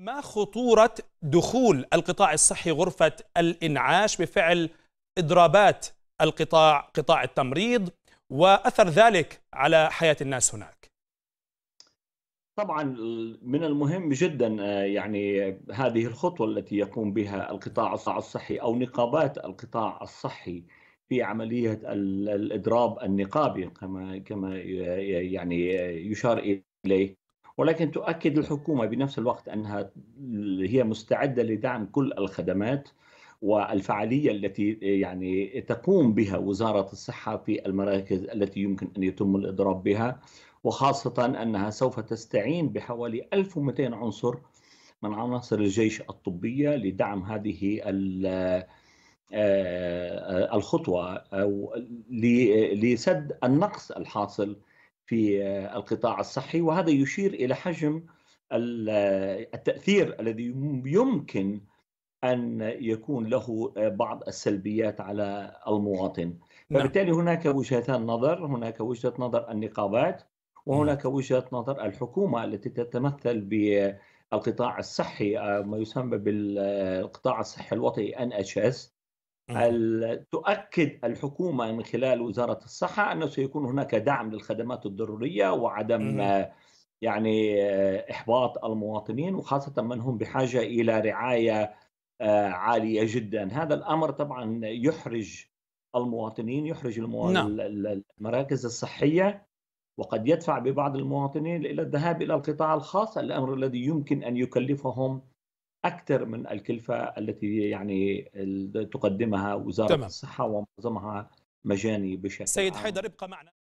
ما خطورة دخول القطاع الصحي غرفة الإنعاش بفعل إضرابات القطاع قطاع التمريض وأثر ذلك على حياة الناس هناك طبعا من المهم جدا آه، يعني هذه الخطوة التي يقوم بها القطاع الصحي أو نقابات القطاع الصحي في عملية الإضراب النقابي كما كما يعني يشار إليه ولكن تؤكد الحكومة بنفس الوقت أنها هي مستعدة لدعم كل الخدمات والفعالية التي يعني تقوم بها وزارة الصحة في المراكز التي يمكن أن يتم الإضراب بها وخاصة أنها سوف تستعين بحوالي 1200 عنصر من عناصر الجيش الطبية لدعم هذه آه، آه، الخطوة أو لسد النقص الحاصل في آه، القطاع الصحي وهذا يشير الى حجم آه، التاثير الذي يمكن ان يكون له آه، بعض السلبيات على المواطن نعم. فبالتالي هناك وجهتان نظر هناك وجهه نظر النقابات وهناك نعم. وجهه نظر الحكومه التي تتمثل بالقطاع الصحي ما يسمى بالقطاع الصحي الوطني ان اتش اس إيه. تؤكد الحكومة من خلال وزارة الصحة أنه سيكون هناك دعم للخدمات الضرورية وعدم إيه. آه، يعني آه، إحباط المواطنين وخاصة من هم بحاجة إلى رعاية آه، عالية جدا هذا الأمر طبعا يحرج المواطنين يحرج المو... نعم. المراكز الصحية وقد يدفع ببعض المواطنين إلى الذهاب إلى القطاع الخاص الأمر الذي يمكن أن يكلفهم اكثر من الكلفه التي يعني تقدمها وزاره تمام. الصحه ومعظمها مجاني بشكل سيد حيدر ابقى معنا